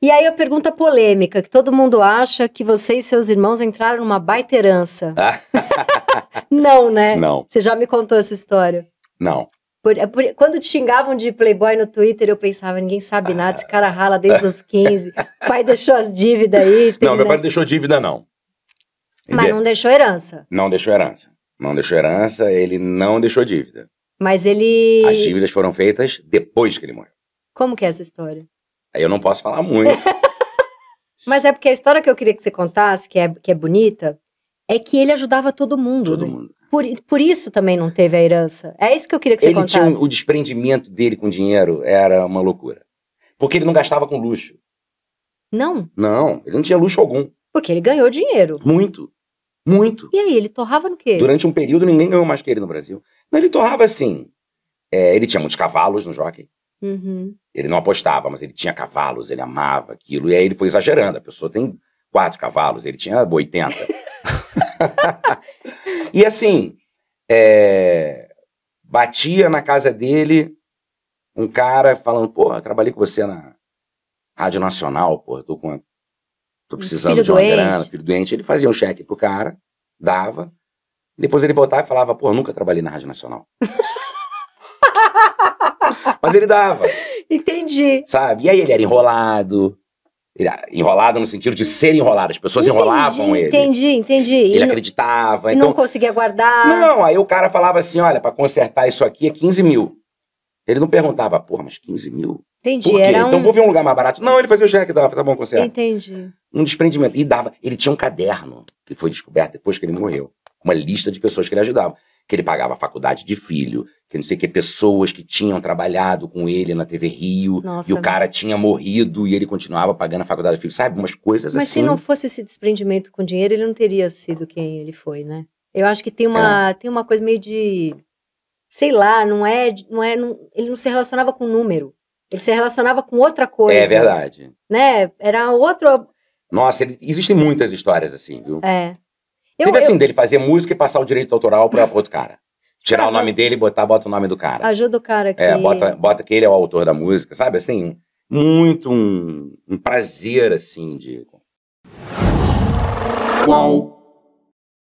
E aí a pergunta polêmica, que todo mundo acha que você e seus irmãos entraram numa baita herança. Ah. não, né? Não. Você já me contou essa história. Não. Por, é por, quando te xingavam de playboy no Twitter, eu pensava, ninguém sabe nada, esse cara rala desde os 15, pai deixou as dívidas aí. Tem, não, meu né? pai não deixou dívida, não. Mas não deixou herança. Não deixou herança. Não deixou herança, ele não deixou dívida. Mas ele... As dívidas foram feitas depois que ele morreu. Como que é essa história? Aí eu não posso falar muito. Mas é porque a história que eu queria que você contasse, que é, que é bonita, é que ele ajudava todo mundo. Todo né? mundo. Por, por isso também não teve a herança. É isso que eu queria que você ele contasse. Tinha, um, o desprendimento dele com dinheiro era uma loucura. Porque ele não gastava com luxo. Não? Não, ele não tinha luxo algum. Porque ele ganhou dinheiro. Muito. Muito. E aí, ele torrava no quê? Durante um período, ninguém ganhou mais que ele no Brasil. Não, ele torrava assim. É, ele tinha muitos cavalos no jockey. Uhum. Ele não apostava, mas ele tinha cavalos, ele amava aquilo. E aí ele foi exagerando. A pessoa tem quatro cavalos, ele tinha 80. e assim, é, batia na casa dele um cara falando, pô, eu trabalhei com você na Rádio Nacional, pô, tô com uma... tô precisando filho de uma doente. grana, filho doente. Ele fazia um cheque pro cara, dava. Depois ele voltava e falava, pô, nunca trabalhei na Rádio Nacional. Mas ele dava. Entendi. Sabe? E aí ele era enrolado. Ele enrolado no sentido de ser enrolado. As pessoas entendi, enrolavam ele. Entendi, entendi. Ele e acreditava. então... não conseguia guardar. Não, aí o cara falava assim: olha, para consertar isso aqui é 15 mil. Ele não perguntava, porra, mas 15 mil? Entendi. Por quê? Então, um... Então vou ver um lugar mais barato. Não, ele fazia o cheque, dava, tá bom, conserta. Entendi. Um desprendimento. E dava. Ele tinha um caderno que foi descoberto depois que ele morreu. Uma lista de pessoas que ele ajudava que ele pagava a faculdade de filho, que não sei o que, pessoas que tinham trabalhado com ele na TV Rio, Nossa, e o cara tinha morrido e ele continuava pagando a faculdade de filho, sabe? Umas coisas mas assim. Mas se não fosse esse desprendimento com dinheiro, ele não teria sido quem ele foi, né? Eu acho que tem uma, é. tem uma coisa meio de. Sei lá, não é. Não é não, ele não se relacionava com número. Ele se relacionava com outra coisa. É verdade. Né? Era outro. Nossa, ele, existem muitas histórias assim, viu? É. Eu, Teve assim, eu... assim dele fazer música e passar o direito autoral para outro cara. Tirar ah, o nome dele e botar, bota o nome do cara. Ajuda o cara aqui. É, bota, bota que ele é o autor da música, sabe? Assim, muito um, um prazer, assim, de... Qual